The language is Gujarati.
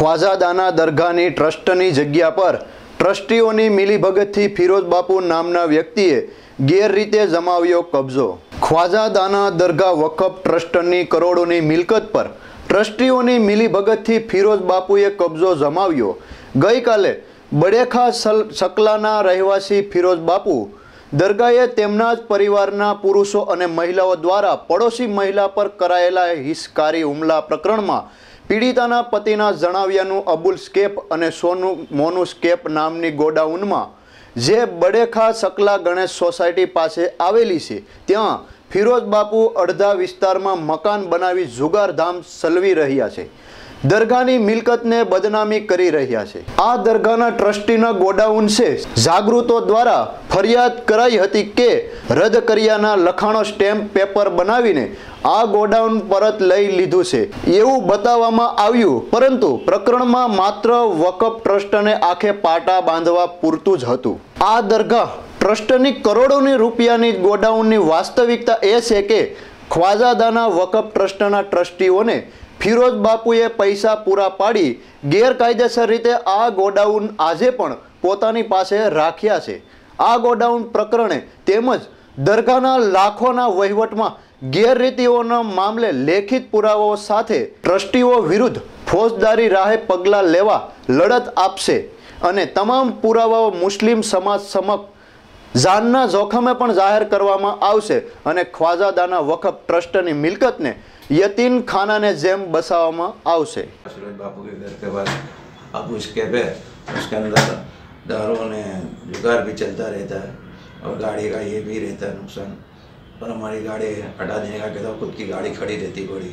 ખ્વાજાદાના દરગાહની ટ્રસ્ટની જગ્યા પર ટ્રસ્ટીઓની મિલીભગતથી ફિરોજ બાપુ નામના વ્યક્તિએ ગેરરીતે જમાવ્યો કબજો ખ્વાજાદાના દરગાહ વકફ ટ્રસ્ટની કરોડોની મિલકત પર ટ્રસ્ટીઓની મિલીભગતથી ફિરોજ બાપુએ કબજો જમાવ્યો ગઈકાલે બડેખા સકલાના રહેવાસી ફિરોજ બાપુ દરગાહે તેમના જ પરિવારના પુરુષો અને મહિલાઓ દ્વારા પડોશી મહિલા પર કરાયેલા હિસકારી હુમલા પ્રકરણમાં પીડિતાના પતિના જણાવ્યાનું અબુલ સ્કેપ અને સોનું મોનુ સ્કેપ નામની ગોડાઉનમાં જે બડેખા સકલા ગણેશ સોસાયટી પાસે આવેલી છે ત્યાં ફિરોજ બાપુ અડધા વિસ્તારમાં મકાન બનાવી જુગારધામ સલવી રહ્યા છે દરગાહની મિલકતને બદનામી કરી રહ્યા છે આ દરગાહના ટ્રસ્ટીના ગોડાઉન છે જાગૃતો દ્વારા ફરિયાદ કરાઈ હતી કે રદ કર્યાના લખાણો સ્ટેમ્પ પેપર બનાવીને આ ગોડાઉન પરત લઈ લીધું છે એવું બતાવવામાં આવ્યું પરંતુ પ્રકરણમાં માત્ર વકફ ટ્રસ્ટને આખે પાટા બાંધવા પૂરતું જ હતું આ દરગાહ ટ્રસ્ટની કરોડોની રૂપિયાની ગોડાઉનની વાસ્તવિકતા એ છે કે ખ્વાજાદાના વકફ ટ્રસ્ટના ટ્રસ્ટીઓને ફિરોજ બાપુએ પૈસા પૂરા પાડી ગેરકાયદેસર રીતે આ ગોડાઉન આજે પણ પોતાની પાસે રાખ્યા છે આ ગોડાઉન પ્રકરણે તેમજ દરગાહના લાખોના વહીવટમાં ગેરરીતિઓના મામલે લેખિત પુરાવાઓ સાથે ટ્રસ્ટીઓ વિરુદ્ધ ફોજદારી રાહે પગલાં લેવા લડત આપશે અને તમામ પુરાવાઓ મુસ્લિમ સમાજ સમક્ષ જાનના જોખમે પણ જાહેર કરવામાં આવશે અને ખ્વાજાદાના વખફ ટ્રસ્ટની મિલકતને યતીન ખાનાને જેમ બસાવવામાં આવશે બાપુ કે ઘર કે બાદ आप उसके पे उसके अंदर दारों ने जुगाड़ भी चलता रहता है और गाड़ी का ये भी रहता है नुकसान पर हमारी गाड़ी हटा देने का कहता खुद की गाड़ी खड़ी रहती पड़ी